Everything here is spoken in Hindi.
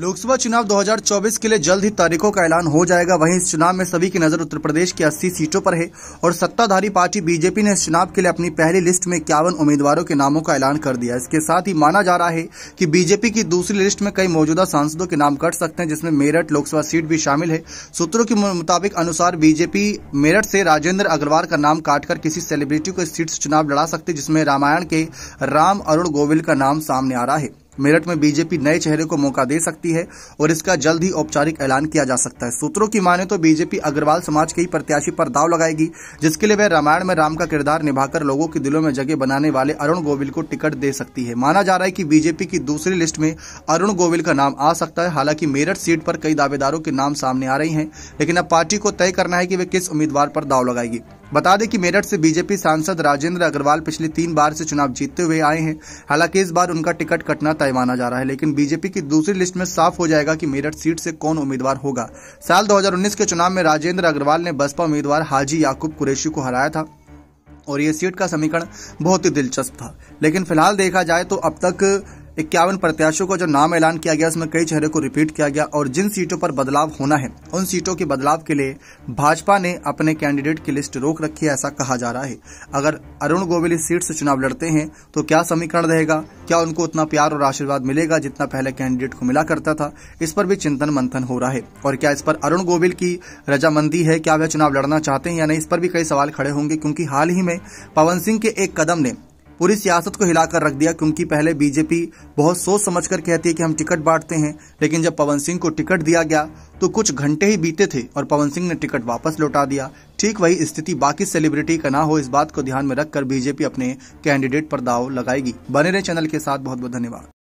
लोकसभा चुनाव 2024 के लिए जल्द ही तारीखों का ऐलान हो जाएगा वहीं इस चुनाव में सभी की नजर उत्तर प्रदेश की 80 सीटों पर है और सत्ताधारी पार्टी बीजेपी ने इस चुनाव के लिए अपनी पहली लिस्ट में इक्यावन उम्मीदवारों के नामों का ऐलान कर दिया इसके साथ ही माना जा रहा है कि बीजेपी की दूसरी लिस्ट में कई मौजूदा सांसदों के नाम कट सकते हैं जिसमें मेरठ लोकसभा सीट भी शामिल है सूत्रों के मुताबिक अनुसार बीजेपी मेरठ से राजेंद्र अग्रवाल का नाम काटकर किसी सेलिब्रिटी को इस सीट से चुनाव लड़ा सकती जिसमें रामायण के राम अरुण गोविल का नाम सामने आ रहा है मेरठ में बीजेपी नए चेहरे को मौका दे सकती है और इसका जल्द ही औपचारिक ऐलान किया जा सकता है सूत्रों की माने तो बीजेपी अग्रवाल समाज के ही प्रत्याशी पर दाव लगाएगी जिसके लिए वह रामायण में राम का किरदार निभाकर लोगों के दिलों में जगह बनाने वाले अरुण गोविल को टिकट दे सकती है माना जा रहा है कि बीजेपी की दूसरी लिस्ट में अरुण गोविल का नाम आ सकता है हालांकि मेरठ सीट पर कई दावेदारों के नाम सामने आ रही है लेकिन अब पार्टी को तय करना है की वे किस उम्मीदवार पर दाव लगाएगी बता दें कि मेरठ से बीजेपी सांसद राजेंद्र अग्रवाल पिछले तीन बार से चुनाव जीतते हुए आए हैं हालांकि इस बार उनका टिकट कटना तय माना जा रहा है लेकिन बीजेपी की दूसरी लिस्ट में साफ हो जाएगा कि मेरठ सीट से कौन उम्मीदवार होगा साल 2019 के चुनाव में राजेंद्र अग्रवाल ने बसपा उम्मीदवार हाजी याकूब कुरेशी को हराया था और ये सीट का समीकरण बहुत ही दिलचस्प था लेकिन फिलहाल देखा जाए तो अब तक इक्यावन प्रत्याशियों का जो नाम ऐलान किया गया उसमें कई चेहरे को रिपीट किया गया और जिन सीटों पर बदलाव होना है उन सीटों के बदलाव के लिए भाजपा ने अपने कैंडिडेट की लिस्ट रोक रखी है ऐसा कहा जा रहा है अगर अरुण गोविल इस सीट से चुनाव लड़ते हैं तो क्या समीकरण रहेगा क्या उनको उतना प्यार और आशीर्वाद मिलेगा जितना पहले कैंडिडेट को मिला करता था इस पर भी चिंतन मंथन हो रहा है और क्या इस पर अरुण गोविल की रजामंदी है क्या वह चुनाव लड़ना चाहते हैं या नहीं इस पर भी कई सवाल खड़े होंगे क्योंकि हाल ही में पवन सिंह के एक कदम ने पूरी सियासत को हिलाकर रख दिया क्योंकि पहले बीजेपी बहुत सोच समझ कर कहती है कि हम टिकट बांटते हैं लेकिन जब पवन सिंह को टिकट दिया गया तो कुछ घंटे ही बीते थे और पवन सिंह ने टिकट वापस लौटा दिया ठीक वही स्थिति बाकी सेलिब्रिटी का ना हो इस बात को ध्यान में रखकर बीजेपी अपने कैंडिडेट पर दाव लगाएगी बने रहे चैनल के साथ बहुत बहुत धन्यवाद